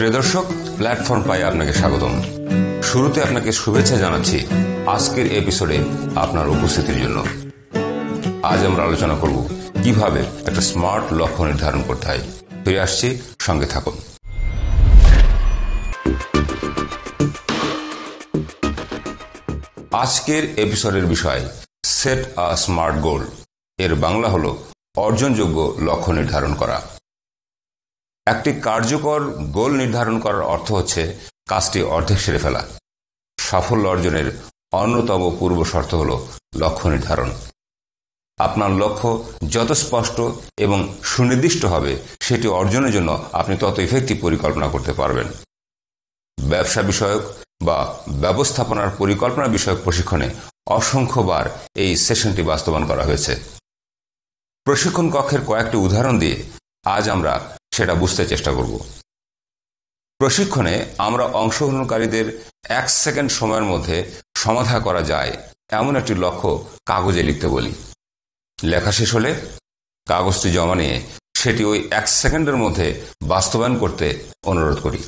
প্রিয় প্ল্যাটফর্ম পাই আপনাকে স্বাগতম শুরুতে আপনাকে শুভেচ্ছা জানাচ্ছি আজকের এপিসোডে আপনার উপস্থিতির জন্য আজ আমরা আলোচনা করব কিভাবে একটা স্মার্ট লক্ষ্য নির্ধারণ করতে হয় ফিরে আসছি সঙ্গে থাকুন আজকের এপিসোডের বিষয় সেট আ স্মার্ট গোল এর বাংলা হল অর্জনযোগ্য লক্ষ্য নির্ধারণ করা একটি কার্যকর গোল নির্ধারণ করার অর্থ হচ্ছে কাজটি অর্ধেক সেরে ফেলা সাফল্য অর্জনের অন্যতম পূর্ব শর্ত হল লক্ষ্য নির্ধারণ আপনার লক্ষ্য যত স্পষ্ট এবং সুনির্দিষ্ট হবে সেটি অর্জনের জন্য আপনি তত ইফেক্টিভ পরিকল্পনা করতে পারবেন ব্যবসা বিষয়ক বা ব্যবস্থাপনার পরিকল্পনা বিষয়ক প্রশিক্ষণে অসংখ্যবার এই সেশনটি বাস্তবায়ন করা হয়েছে প্রশিক্ষণ কক্ষের কয়েকটি উদাহরণ দিয়ে আজ আমরা সেটা বুঝতে চেষ্টা করব প্রশিক্ষণে আমরা অংশগ্রহণকারীদের এক সেকেন্ড সময়ের মধ্যে সমাধা করা যায় এমন একটি লক্ষ্য কাগজে লিখতে বলি লেখা শেষ হলে কাগজটি জমা নিয়ে সেটি ওই এক সেকেন্ডের মধ্যে বাস্তবায়ন করতে অনুরোধ করি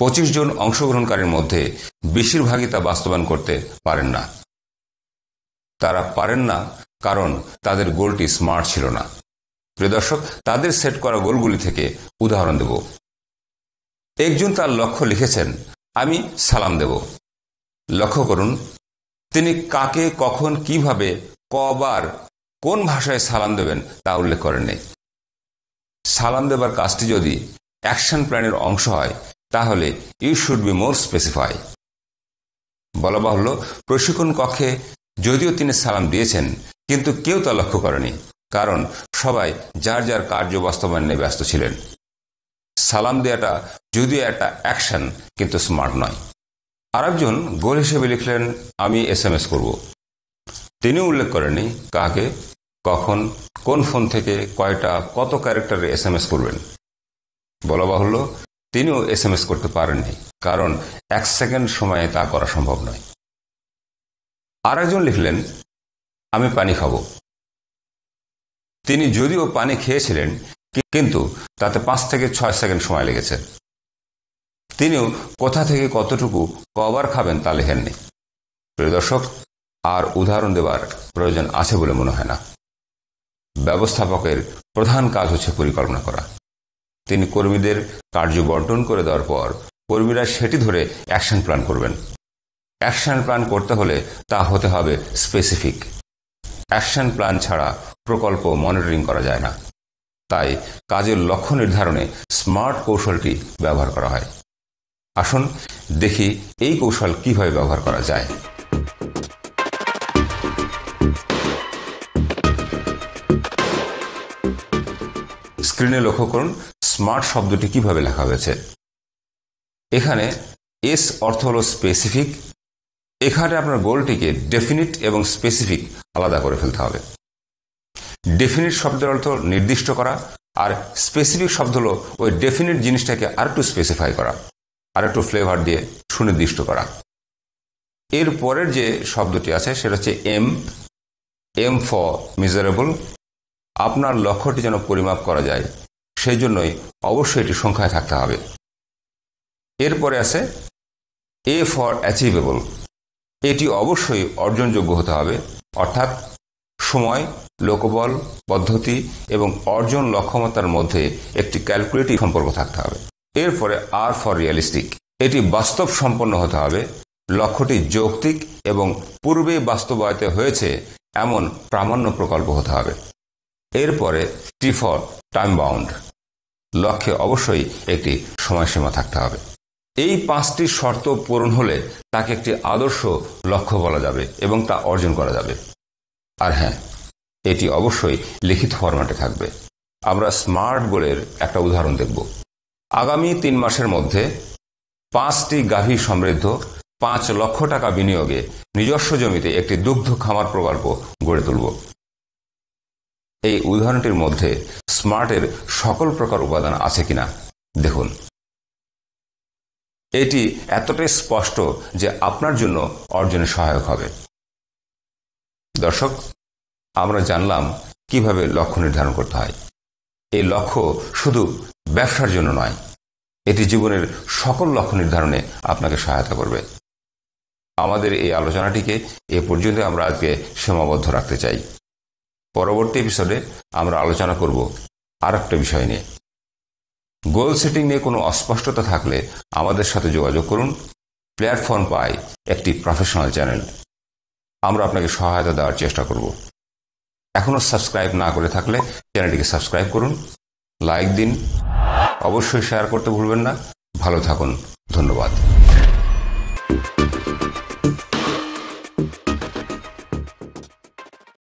পঁচিশ জন অংশগ্রহণকারীর মধ্যে বেশিরভাগই তা বাস্তবায়ন করতে পারেন না তারা পারেন না কারণ তাদের গোলটি স্মার্ট ছিল না প্রিয় দর্শক তাদের সেট করা গোলগুলি থেকে উদাহরণ দেব একজন তার লক্ষ্য লিখেছেন আমি সালাম দেব লক্ষ্য করুন তিনি কাকে কখন কিভাবে কবার কোন ভাষায় সালাম দেবেন তা উল্লেখ করেননি সালাম দেবার কাজটি যদি অ্যাকশন প্ল্যানের অংশ হয় তাহলে you should be more specify বলা বাহুল্য প্রশিক্ষণ কক্ষে যদিও তিনি সালাম দিয়েছেন কিন্তু কেউ তা লক্ষ্য করেনি কারণ সবাই যার যার কার্য বাস্তবায়নে ব্যস্ত ছিলেন সালাম দেয়াটা যদিও একটা অ্যাকশন কিন্তু স্মার্ট নয় আরেকজন গোল হিসেবে লিখলেন আমি এস এম এস করব তিনি উল্লেখ করেননি কাকে কখন কোন ফোন থেকে কয়টা কত ক্যারেক্টারে এস এম এস করবেন বলা বাহুল্য তিনিও এস এম এস করতে পারেননি কারণ এক সেকেন্ড সময়ে তা করা সম্ভব নয় আরেকজন লিখলেন আমি পানি খাবো তিনি যদিও পানি খেয়েছিলেন কিন্তু তাতে পাঁচ থেকে ছয় সেকেন্ড সময় লেগেছে তিনিও কোথা থেকে কতটুকু কবার খাবেন তা লেখেননি প্রিয় দর্শক আর উদাহরণ দেবার প্রয়োজন আছে বলে মনে হয় না ব্যবস্থাপকের প্রধান কাজ হচ্ছে পরিকল্পনা করা তিনি কর্মীদের কার্য বন্টন করে দেওয়ার পর কর্মীরা সেটি ধরে অ্যাকশন প্ল্যান করবেন অ্যাকশন প্ল্যান করতে হলে তা হতে হবে স্পেসিফিক অ্যাকশন প্ল্যান ছাড়া প্রকল্প মনিটরিং করা যায় না তাই কাজের লক্ষ্য নির্ধারণে স্মার্ট কৌশলটি ব্যবহার করা হয় আসুন দেখি এই কৌশল কিভাবে ব্যবহার করা যায় স্ক্রিনে লক্ষ্য করুন স্মার্ট শব্দটি কিভাবে লেখা হয়েছে এখানে এস অর্থ হল স্পেসিফিক এখানে আপনার গোলটিকে ডেফিনিট এবং স্পেসিফিক আলাদা করে ফেলতে হবে ডেফিনিট শব্দের অর্থ নির্দিষ্ট করা আর স্পেসিফিক শব্দ হলো ওই ডেফিনিট জিনিসটাকে আর একটু স্পেসিফাই করা আর একটু ফ্লেভার দিয়ে সুনির্দিষ্ট করা এর পরের যে শব্দটি আছে সেটা হচ্ছে এম এম ফর মিজারেবল আপনার লক্ষ্যটি যেন পরিমাপ করা যায় সেই জন্যই অবশ্যই এটি সংখ্যায় থাকতে হবে এরপরে আছে এ ফর অ্যাচিভেবল এটি অবশ্যই অর্জনযোগ্য হতে হবে অর্থাৎ সময় লোকবল পদ্ধতি এবং অর্জন লক্ষ্যমাত্রার মধ্যে একটি ক্যালকুলেটিভ সম্পর্ক থাকতে হবে এরপরে আর ফর রিয়ালিস্টিক এটি বাস্তব সম্পন্ন হতে হবে লক্ষ্যটি যৌক্তিক এবং পূর্বে বাস্তবায়িত হয়েছে এমন প্রামাণ্য প্রকল্প হতে হবে এরপরে টি ফর টাইম বাউন্ড লক্ষ্যে অবশ্যই একটি সময়সীমা থাকতে হবে এই পাঁচটি শর্ত পূরণ হলে তাকে একটি আদর্শ লক্ষ্য বলা যাবে এবং তা অর্জন করা যাবে আর হ্যাঁ এটি অবশ্যই লিখিত ফরম্যাটে থাকবে আমরা স্মার্ট গোলের একটা উদাহরণ দেখব আগামী তিন মাসের মধ্যে পাঁচটি গাভী সমৃদ্ধ পাঁচ লক্ষ টাকা বিনিয়োগে নিজস্ব জমিতে একটি দুগ্ধ খামার প্রকল্প গড়ে তুলব এই উদাহরণটির মধ্যে স্মার্টের সকল প্রকার উপাদান আছে কিনা দেখুন এটি এতটাই স্পষ্ট যে আপনার জন্য অর্জনে সহায়ক হবে দর্শক আমরা জানলাম কিভাবে লক্ষ্য নির্ধারণ করতে হয় এই লক্ষ্য শুধু ব্যবসার জন্য নয় এটি জীবনের সকল লক্ষ্য নির্ধারণে আপনাকে সহায়তা করবে আমাদের এই আলোচনাটিকে এ পর্যন্ত আমরা আজকে সীমাবদ্ধ রাখতে চাই পরবর্তী এপিসোডে আমরা আলোচনা করব আর একটা বিষয় নিয়ে গোল সেটিং নিয়ে কোনো অস্পষ্টতা থাকলে আমাদের সাথে যোগাযোগ করুন প্ল্যাটফর্ম পাই একটি প্রফেশনাল চ্যানেল আমরা আপনাকে সহায়তা দেওয়ার চেষ্টা করব এখনও সাবস্ক্রাইব না করে থাকলে চ্যানেলটিকে সাবস্ক্রাইব করুন লাইক দিন অবশ্যই শেয়ার করতে ভুলবেন না ভালো থাকুন ধন্যবাদ